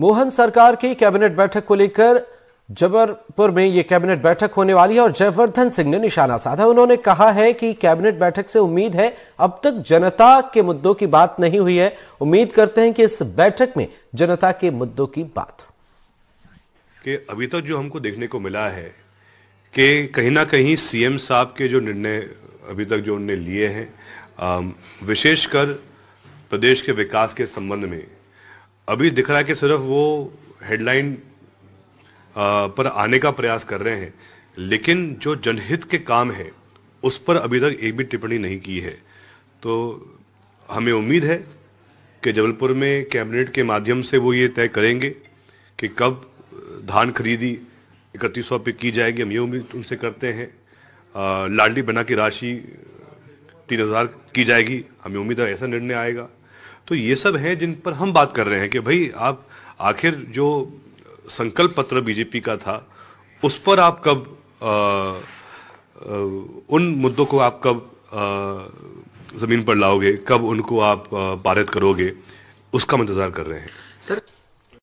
मोहन सरकार की कैबिनेट बैठक को लेकर जबरपुर में ये कैबिनेट बैठक होने वाली है और जयवर्धन सिंह ने निशाना साधा उन्होंने कहा है कि कैबिनेट बैठक से उम्मीद है अब तक जनता के मुद्दों की बात नहीं हुई है उम्मीद करते हैं कि इस बैठक में जनता के मुद्दों की बात कि अभी तक तो जो हमको देखने को मिला है कि कहीं ना कहीं सीएम साहब के जो निर्णय अभी तक जो उनने लिए हैं विशेषकर प्रदेश के विकास के संबंध में अभी दिख रहा है कि सिर्फ वो हेडलाइन पर आने का प्रयास कर रहे हैं लेकिन जो जनहित के काम है उस पर अभी तक एक भी टिप्पणी नहीं की है तो हमें उम्मीद है कि जबलपुर में कैबिनेट के माध्यम से वो ये तय करेंगे कि कब धान खरीदी इकतीस सौ पे की जाएगी हम ये उम्मीद उनसे करते हैं लाडली बना की राशि तीन हज़ार की जाएगी हमें उम्मीद है ऐसा निर्णय आएगा तो ये सब हैं जिन पर हम बात कर रहे हैं कि भाई आप आखिर जो संकल्प पत्र बीजेपी का था उस पर आप कब आ, आ, उन मुद्दों को आप कब ज़मीन पर लाओगे कब उनको आप पारित करोगे उसका इंतज़ार कर रहे हैं सर